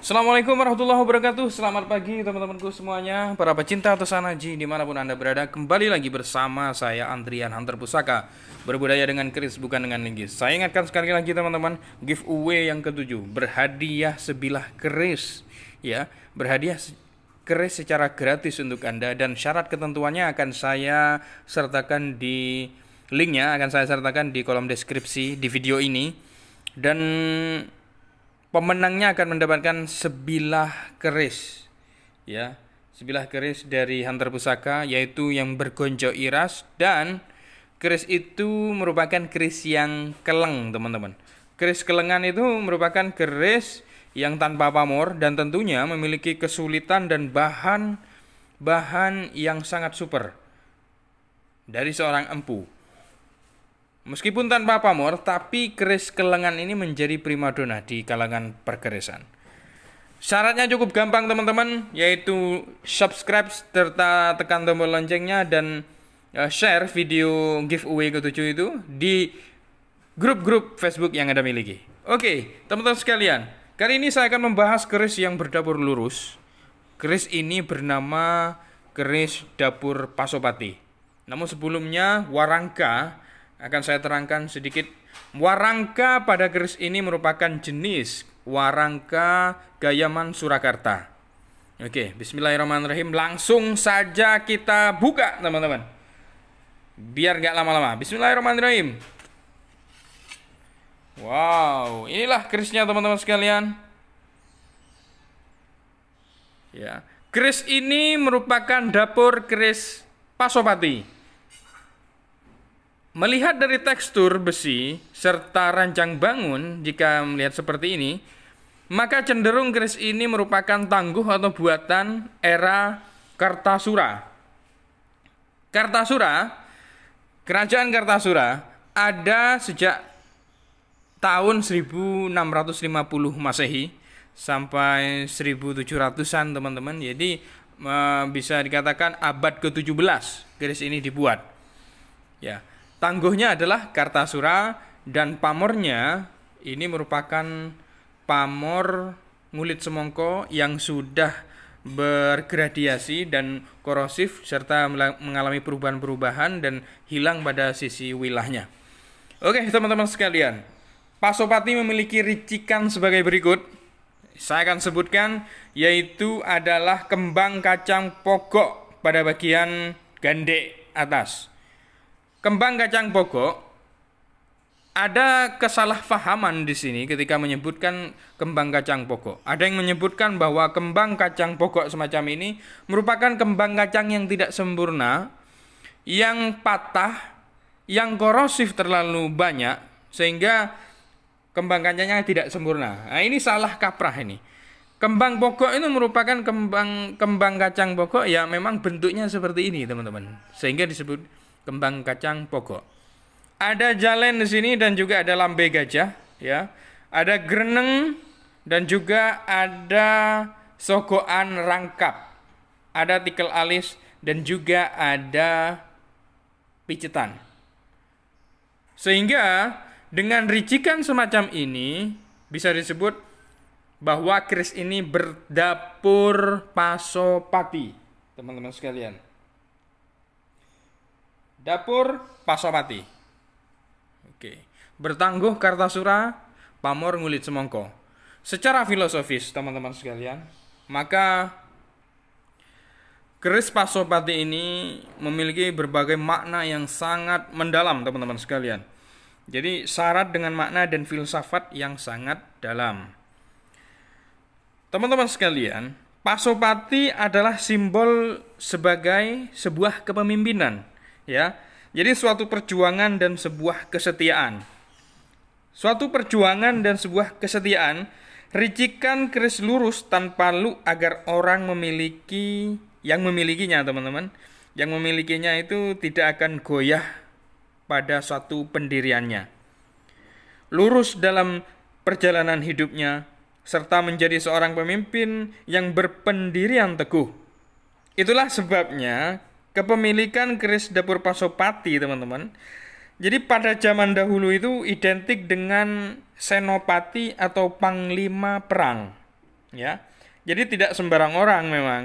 Assalamualaikum warahmatullahi wabarakatuh Selamat pagi teman-temanku semuanya Para pecinta atau Ji dimanapun anda berada Kembali lagi bersama saya Andrian Hunter Pusaka Berbudaya dengan keris bukan dengan linggis Saya ingatkan sekali lagi teman-teman Giveaway yang ketujuh Berhadiah sebilah keris Ya Berhadiah keris secara gratis untuk anda Dan syarat ketentuannya akan saya sertakan di Linknya akan saya sertakan di kolom deskripsi di video ini Dan pemenangnya akan mendapatkan sebilah keris ya sebilah keris dari Hunter Pusaka yaitu yang bergonjo iras dan keris itu merupakan keris yang keleng teman-teman keris kelengan itu merupakan keris yang tanpa pamor dan tentunya memiliki kesulitan dan bahan bahan yang sangat super dari seorang empu Meskipun tanpa pamor, tapi keris kelengan ini menjadi primadona di kalangan perkerisan. Syaratnya cukup gampang teman-teman, yaitu subscribe serta tekan tombol loncengnya dan eh, share video giveaway ke ke-7 itu di grup-grup Facebook yang Anda miliki. Oke, teman-teman sekalian, kali ini saya akan membahas keris yang berdapur lurus. Keris ini bernama keris dapur Pasopati. Namun sebelumnya, Warangka akan saya terangkan sedikit. Warangka pada keris ini merupakan jenis warangka gayaman Surakarta. Oke, bismillahirrahmanirrahim. Langsung saja kita buka, teman-teman. Biar nggak lama-lama. Bismillahirrahmanirrahim. Wow, inilah kerisnya teman-teman sekalian. Ya, keris ini merupakan dapur keris Pasopati. Melihat dari tekstur besi serta rancang bangun, jika melihat seperti ini, maka cenderung keris ini merupakan tangguh atau buatan era Kartasura. Kartasura, kerajaan Kartasura ada sejak tahun 1650 Masehi sampai 1700-an teman-teman. Jadi eh, bisa dikatakan abad ke-17 keris ini dibuat. Ya. Tangguhnya adalah Kartasura dan pamornya ini merupakan pamor ngulit semongko yang sudah bergradiasi dan korosif serta mengalami perubahan-perubahan dan hilang pada sisi wilahnya. Oke, teman-teman sekalian. Pasopati memiliki ricikan sebagai berikut. Saya akan sebutkan yaitu adalah kembang kacang pokok pada bagian gandek atas kembang kacang pokok ada kesalahpahaman di sini ketika menyebutkan kembang kacang pokok. Ada yang menyebutkan bahwa kembang kacang pokok semacam ini merupakan kembang kacang yang tidak sempurna, yang patah, yang korosif terlalu banyak sehingga kembang kacangnya tidak sempurna. Nah, ini salah kaprah ini. Kembang pokok itu merupakan kembang kembang kacang pokok ya memang bentuknya seperti ini, teman-teman. Sehingga disebut kembang kacang pokok. Ada jalan di sini dan juga ada lambe gajah, ya. Ada greneng dan juga ada sogoan rangkap. Ada tikel alis dan juga ada picetan. Sehingga dengan ricikan semacam ini bisa disebut bahwa keris ini berdapur pasopati, teman-teman sekalian. Dapur Pasopati. Oke. Bertangguh Kartasura, pamor ngulit semongko. Secara filosofis, teman-teman sekalian, maka keris Pasopati ini memiliki berbagai makna yang sangat mendalam, teman-teman sekalian. Jadi syarat dengan makna dan filsafat yang sangat dalam. Teman-teman sekalian, Pasopati adalah simbol sebagai sebuah kepemimpinan ya. Jadi suatu perjuangan dan sebuah kesetiaan. Suatu perjuangan dan sebuah kesetiaan, ricikan keris lurus tanpa lu agar orang memiliki yang memilikinya, teman-teman. Yang memilikinya itu tidak akan goyah pada suatu pendiriannya. Lurus dalam perjalanan hidupnya serta menjadi seorang pemimpin yang berpendirian teguh. Itulah sebabnya Kepemilikan keris dapur Pasopati, teman-teman. Jadi pada zaman dahulu itu identik dengan senopati atau panglima perang, ya. Jadi tidak sembarang orang memang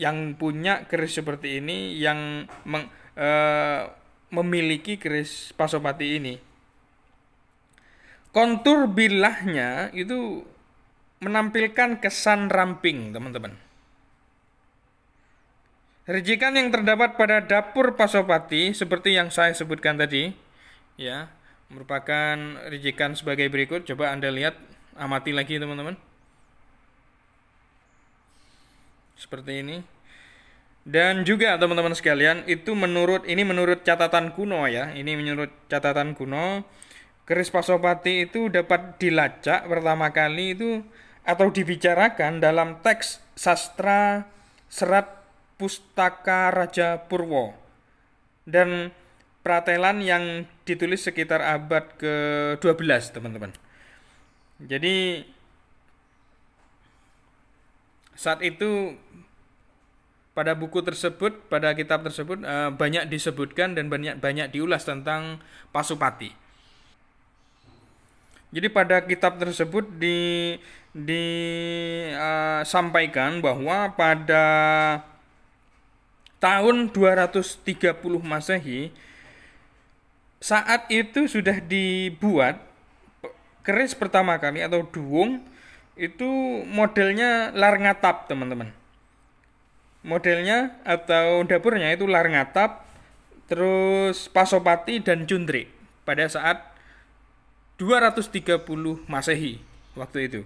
yang punya keris seperti ini, yang meng, e, memiliki keris pasopati ini. Kontur bilahnya itu menampilkan kesan ramping, teman-teman. Rejikan yang terdapat pada dapur pasopati seperti yang saya sebutkan tadi ya merupakan rejikan sebagai berikut coba Anda lihat amati lagi teman-teman seperti ini dan juga teman-teman sekalian itu menurut ini menurut catatan kuno ya ini menurut catatan kuno keris pasopati itu dapat dilacak pertama kali itu atau dibicarakan dalam teks sastra serat Pustaka Raja Purwo dan pratelan yang ditulis sekitar abad ke-12, teman-teman. Jadi saat itu pada buku tersebut, pada kitab tersebut eh, banyak disebutkan dan banyak banyak diulas tentang Pasupati. Jadi pada kitab tersebut di disampaikan eh, uh, bahwa pada tahun 230 Masehi saat itu sudah dibuat keris pertama kali atau duung itu modelnya larngatap teman-teman modelnya atau dapurnya itu larngatap terus pasopati dan cundri pada saat 230 Masehi waktu itu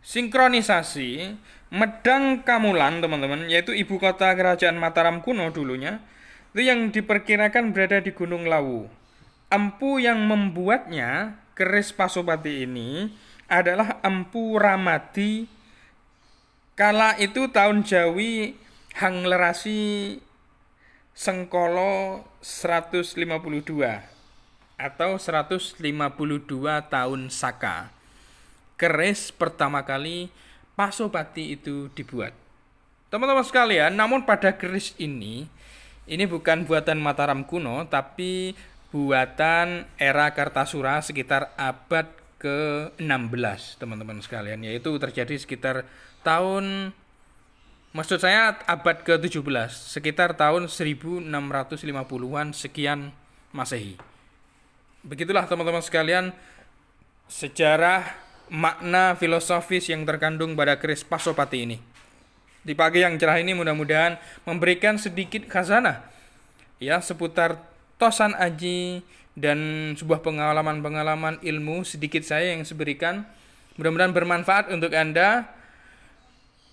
sinkronisasi Medang Kamulan teman-teman yaitu ibu kota kerajaan Mataram kuno dulunya itu yang diperkirakan berada di Gunung Lawu. Empu yang membuatnya keris Pasopati ini adalah Empu Ramadi kala itu tahun Jawi Hanglerasi Sengkolo 152 atau 152 tahun Saka keris pertama kali Pasopati itu dibuat. Teman-teman sekalian, namun pada keris ini, ini bukan buatan Mataram kuno, tapi buatan era Kartasura sekitar abad ke-16, teman-teman sekalian, yaitu terjadi sekitar tahun Maksud saya abad ke-17, sekitar tahun 1650-an sekian Masehi. Begitulah teman-teman sekalian sejarah makna filosofis yang terkandung pada keris Pasopati ini. Di pagi yang cerah ini mudah-mudahan memberikan sedikit khazanah ya seputar tosan aji dan sebuah pengalaman-pengalaman ilmu sedikit saya yang seberikan mudah-mudahan bermanfaat untuk Anda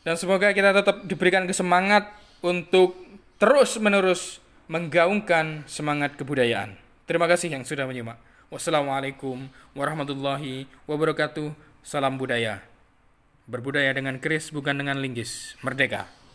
dan semoga kita tetap diberikan kesemangat untuk terus-menerus menggaungkan semangat kebudayaan. Terima kasih yang sudah menyimak. Wassalamualaikum warahmatullahi wabarakatuh. Salam budaya. Berbudaya dengan keris bukan dengan linggis. Merdeka.